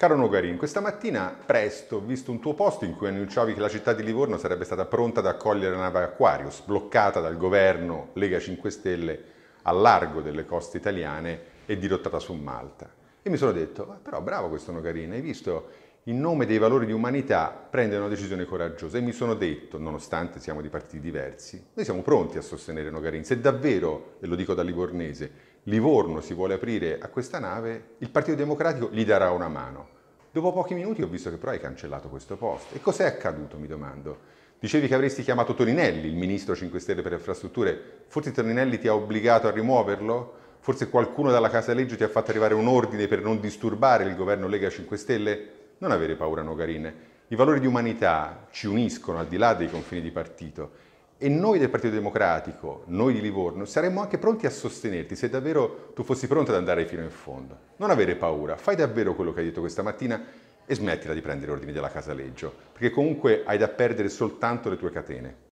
Caro Nogarin, questa mattina presto ho visto un tuo post in cui annunciavi che la città di Livorno sarebbe stata pronta ad accogliere la nave Aquarius, bloccata dal governo Lega 5 Stelle a largo delle coste italiane e dirottata su Malta. E mi sono detto, ah, però bravo questo Nogarin, hai visto in nome dei valori di umanità, prende una decisione coraggiosa. E mi sono detto, nonostante siamo di partiti diversi, noi siamo pronti a sostenere Nogarin. Se davvero, e lo dico da Livornese, Livorno si vuole aprire a questa nave, il Partito Democratico gli darà una mano. Dopo pochi minuti ho visto che però hai cancellato questo posto. E cos'è accaduto, mi domando? Dicevi che avresti chiamato Toninelli, il ministro 5 Stelle per le infrastrutture. Forse Toninelli ti ha obbligato a rimuoverlo? Forse qualcuno dalla Casa Legge ti ha fatto arrivare un ordine per non disturbare il governo Lega 5 Stelle? non avere paura Nogarine. I valori di umanità ci uniscono al di là dei confini di partito e noi del Partito Democratico, noi di Livorno, saremmo anche pronti a sostenerti se davvero tu fossi pronto ad andare fino in fondo. Non avere paura, fai davvero quello che hai detto questa mattina e smettila di prendere ordini dalla Casaleggio, perché comunque hai da perdere soltanto le tue catene.